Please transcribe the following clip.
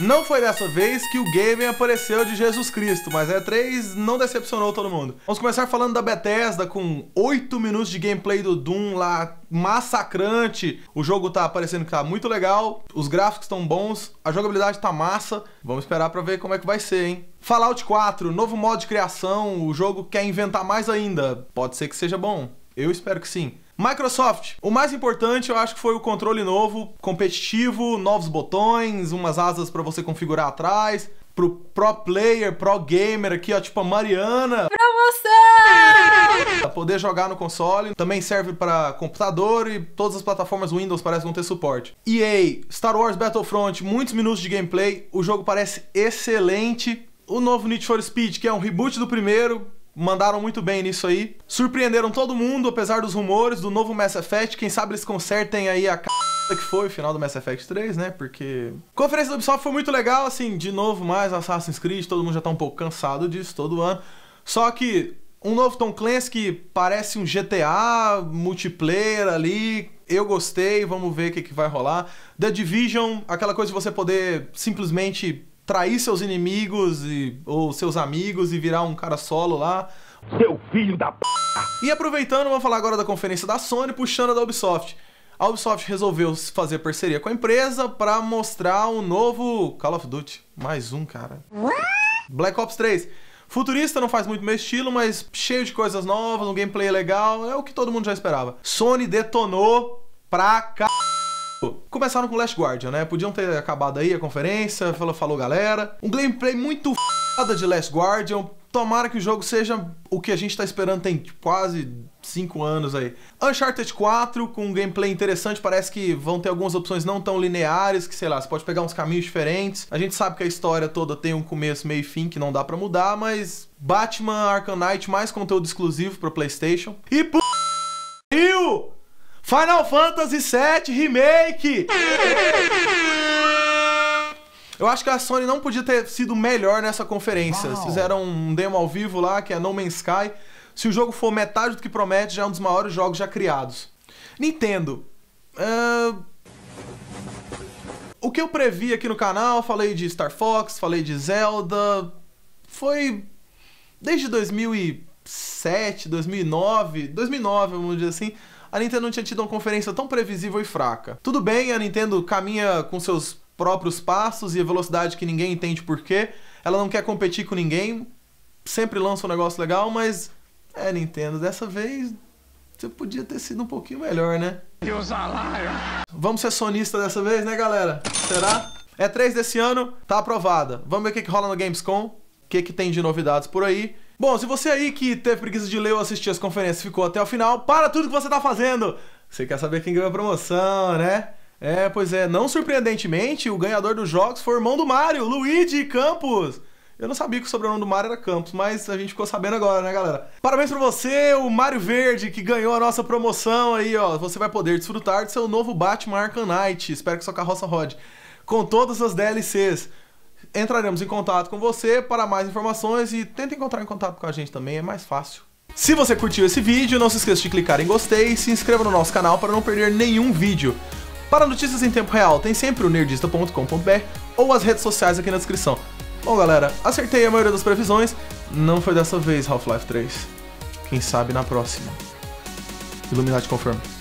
Não foi dessa vez que o game apareceu de Jesus Cristo, mas a é E3 não decepcionou todo mundo. Vamos começar falando da Bethesda com 8 minutos de gameplay do Doom lá massacrante. O jogo tá parecendo que tá muito legal, os gráficos estão bons, a jogabilidade tá massa. Vamos esperar para ver como é que vai ser, hein? Fallout 4, novo modo de criação, o jogo quer inventar mais ainda. Pode ser que seja bom. Eu espero que sim. Microsoft, o mais importante eu acho que foi o controle novo, competitivo, novos botões, umas asas para você configurar atrás, pro pro player, pro gamer aqui, ó, tipo a Mariana. Promoção! Pra poder jogar no console, também serve para computador e todas as plataformas Windows parecem vão ter suporte. EA, Star Wars Battlefront, muitos minutos de gameplay, o jogo parece excelente. O novo Need for Speed, que é um reboot do primeiro, mandaram muito bem nisso aí. Surpreenderam todo mundo, apesar dos rumores do novo Mass Effect. Quem sabe eles consertem aí a c... que foi o final do Mass Effect 3, né? Porque... Conferência do Ubisoft foi muito legal, assim, de novo mais Assassin's Creed. Todo mundo já tá um pouco cansado disso todo ano. Só que um novo Tom Clancy que parece um GTA multiplayer ali. Eu gostei, vamos ver o que, que vai rolar. The Division, aquela coisa de você poder simplesmente trair seus inimigos e, ou seus amigos e virar um cara solo lá. Seu filho da p. E aproveitando, vamos falar agora da conferência da Sony, puxando a da Ubisoft. A Ubisoft resolveu fazer parceria com a empresa para mostrar um novo Call of Duty. Mais um, cara. Black Ops 3. Futurista não faz muito meu estilo, mas cheio de coisas novas, um gameplay legal, é o que todo mundo já esperava. Sony detonou pra cá começaram com Last Guardian, né? Podiam ter acabado aí a conferência, falou, falou galera. Um gameplay muito foda de Last Guardian. Tomara que o jogo seja o que a gente tá esperando tem tipo, quase 5 anos aí. Uncharted 4, com um gameplay interessante, parece que vão ter algumas opções não tão lineares, que sei lá, você pode pegar uns caminhos diferentes. A gente sabe que a história toda tem um começo, meio e fim que não dá para mudar, mas Batman Arkham Knight mais conteúdo exclusivo para PlayStation. E por Final Fantasy VII Remake! Eu acho que a Sony não podia ter sido melhor nessa conferência. Wow. Fizeram um demo ao vivo lá, que é No Man's Sky. Se o jogo for metade do que promete, já é um dos maiores jogos já criados. Nintendo. Uh... O que eu previ aqui no canal, falei de Star Fox, falei de Zelda. Foi desde 2007, 2009, 2009, vamos dizer assim a Nintendo não tinha tido uma conferência tão previsível e fraca. Tudo bem, a Nintendo caminha com seus próprios passos e a velocidade que ninguém entende por quê. Ela não quer competir com ninguém, sempre lança um negócio legal, mas é Nintendo, dessa vez você podia ter sido um pouquinho melhor, né? Vamos ser sonista dessa vez, né, galera? Será? É 3 desse ano, tá aprovada. Vamos ver o que, que rola no Gamescom, o que, que tem de novidades por aí. Bom, se você aí que teve preguiça de ler ou assistir as conferências ficou até o final, para tudo que você está fazendo! Você quer saber quem ganhou a promoção, né? É, pois é, não surpreendentemente, o ganhador dos jogos foi o irmão do Mario, Luigi Campos. Eu não sabia que o sobrenome do Mario era Campos, mas a gente ficou sabendo agora, né, galera? Parabéns pra você, o Mario Verde, que ganhou a nossa promoção aí, ó. Você vai poder desfrutar do seu novo Batman Arkham Knight. Espero que sua carroça rode. Com todas as DLCs entraremos em contato com você para mais informações e tenta encontrar em contato com a gente também, é mais fácil. Se você curtiu esse vídeo, não se esqueça de clicar em gostei e se inscreva no nosso canal para não perder nenhum vídeo. Para notícias em tempo real, tem sempre o nerdista.com.br ou as redes sociais aqui na descrição. Bom, galera, acertei a maioria das previsões, não foi dessa vez Half-Life 3. Quem sabe na próxima. Illuminati confirma.